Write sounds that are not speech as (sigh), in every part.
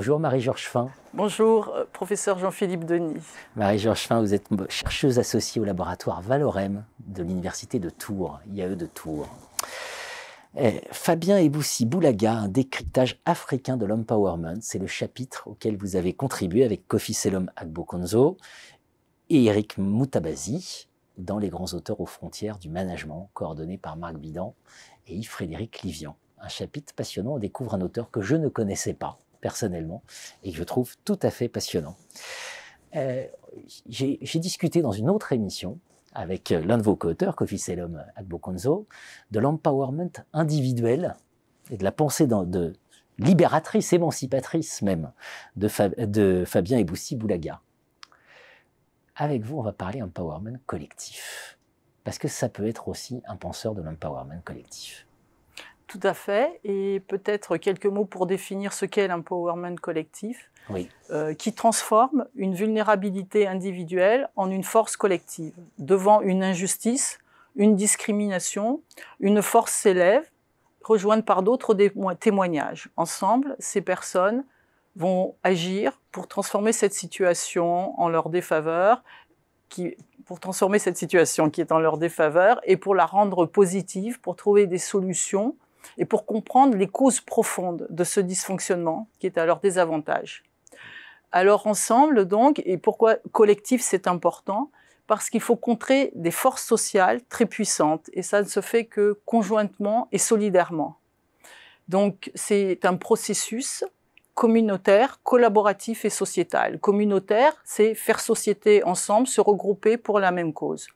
Bonjour Marie-Georges Fin. Bonjour, euh, professeur Jean-Philippe Denis. Marie-Georges Fin, vous êtes chercheuse associée au laboratoire Valorem de l'Université de Tours, IAE de Tours. Eh, Fabien Eboussi Boulaga, un décryptage africain de l'empowerment, c'est le chapitre auquel vous avez contribué avec Kofi Selom Agbokonzo et Eric Moutabazi dans Les grands auteurs aux frontières du management, coordonné par Marc Bidan et Yves-Frédéric Livian. Un chapitre passionnant, on découvre un auteur que je ne connaissais pas, personnellement, et que je trouve tout à fait passionnant. Euh, j'ai discuté dans une autre émission avec euh, l'un de vos co-auteurs, Kofi Selom de l'empowerment individuel et de la pensée de, libératrice, émancipatrice même, de, de Fabien Eboussi Boulaga. Avec vous, on va parler empowerment collectif, parce que ça peut être aussi un penseur de l'empowerment collectif. Tout à fait. Et peut-être quelques mots pour définir ce qu'est l'empowerment collectif, euh, qui transforme une vulnérabilité individuelle en une force collective. Devant une injustice, une discrimination, une force s'élève, rejointe par d'autres témoignages. Ensemble, ces personnes vont agir pour transformer cette situation en leur défaveur, qui, pour transformer cette situation qui est en leur défaveur et pour la rendre positive, pour trouver des solutions et pour comprendre les causes profondes de ce dysfonctionnement qui est à leur désavantage. Alors ensemble, donc, et pourquoi collectif c'est important Parce qu'il faut contrer des forces sociales très puissantes, et ça ne se fait que conjointement et solidairement. Donc c'est un processus communautaire, collaboratif et sociétal. Communautaire, c'est faire société ensemble, se regrouper pour la même cause.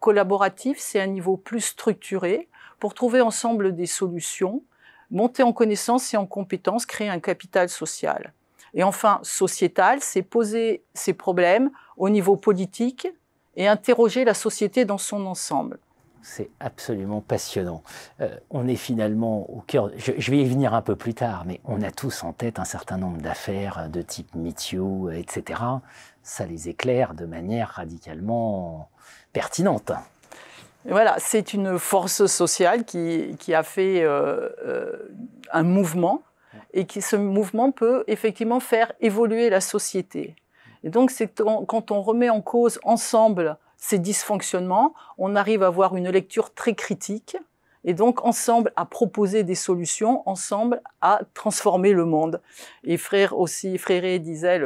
Collaboratif, c'est un niveau plus structuré, pour trouver ensemble des solutions, monter en connaissances et en compétences, créer un capital social. Et enfin, sociétal, c'est poser ces problèmes au niveau politique et interroger la société dans son ensemble. C'est absolument passionnant. Euh, on est finalement au cœur, je, vais y venir un peu plus tard, mais on a tous en tête un certain nombre d'affaires de type Mitio, etc. Ça les éclaire de manière radicalement pertinente. Voilà, c'est une force sociale qui, a fait euh, euh, un mouvement et qui, ce mouvement peut effectivement faire évoluer la société. Et donc, c'est quand on remet en cause ensemble ces dysfonctionnements, on arrive à avoir une lecture très critique et donc ensemble à proposer des solutions, ensemble à transformer le monde. Et frère aussi, Fréré disait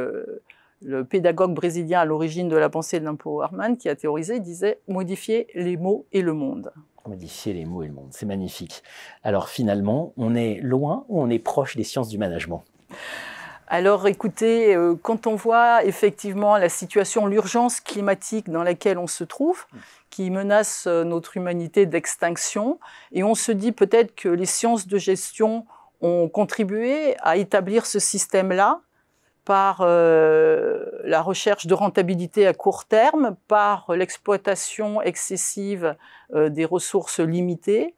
le pédagogue brésilien à l'origine de la pensée de harman qui a théorisé, disait modifier les mots et le monde. Modifier les mots et le monde, c'est magnifique. Alors finalement, on est loin ou on est proche des sciences du management alors écoutez, euh, quand on voit effectivement la situation, l'urgence climatique dans laquelle on se trouve, qui menace euh, notre humanité d'extinction, et on se dit peut-être que les sciences de gestion ont contribué à établir ce système-là, par euh, la recherche de rentabilité à court terme, par l'exploitation excessive euh, des ressources limitées,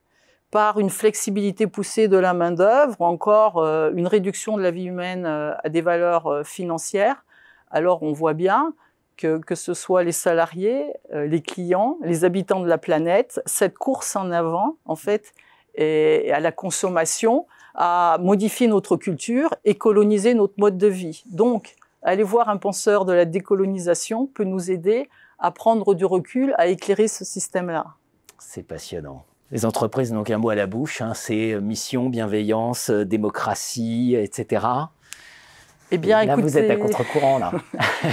par une flexibilité poussée de la main-d'œuvre, ou encore euh, une réduction de la vie humaine à des valeurs financières. Alors on voit bien que, que ce soit les salariés, les clients, les habitants de la planète, cette course en avant, en fait, et à la consommation, à modifier notre culture et coloniser notre mode de vie. Donc, aller voir un penseur de la décolonisation peut nous aider à prendre du recul, à éclairer ce système-là. C'est passionnant. Les entreprises n'ont qu'un mot à la bouche, hein, c'est euh, mission, bienveillance, euh, démocratie, etc. Eh bien, et là, vous êtes à contre-courant, là.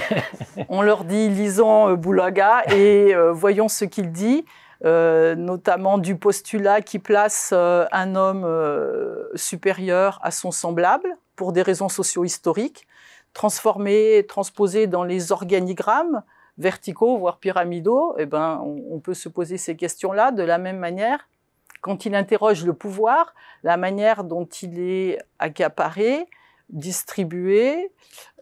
(laughs) on leur dit, lisons euh, Boulaga et voyons ce qu'il dit. Euh, notamment du postulat qui place euh, un homme euh, supérieur à son semblable pour des raisons socio-historiques, transformé, transposé dans les organigrammes verticaux, voire pyramidaux, eh ben, on peut se poser ces questions-là de la même manière. Quand il interroge le pouvoir, la manière dont il est accaparé, distribuer.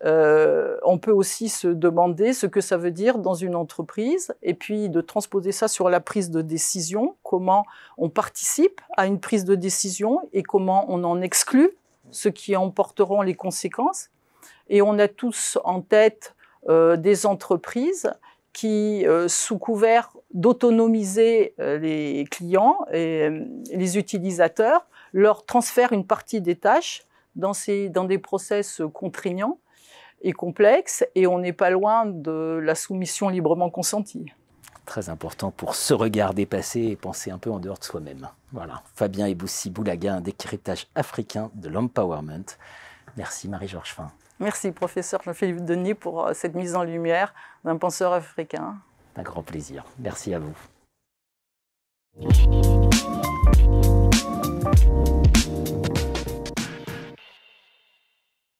Euh, on peut aussi se demander ce que ça veut dire dans une entreprise et puis de transposer ça sur la prise de décision, comment on participe à une prise de décision et comment on en exclut ceux qui en les conséquences. Et on a tous en tête euh, des entreprises qui, euh, sous couvert d'autonomiser les clients et les utilisateurs, leur transfèrent une partie des tâches dans, ces, dans des process contraignants et complexes, et on n'est pas loin de la soumission librement consentie. Très important pour se regarder passer et penser un peu en dehors de soi-même. Voilà. Fabien Eboussi Boulaga, un décryptage africain de l'empowerment. Merci Marie-Georges Fin. Merci professeur Jean-Philippe Denis pour euh, cette mise en lumière d'un penseur africain. Un grand plaisir. Merci à vous.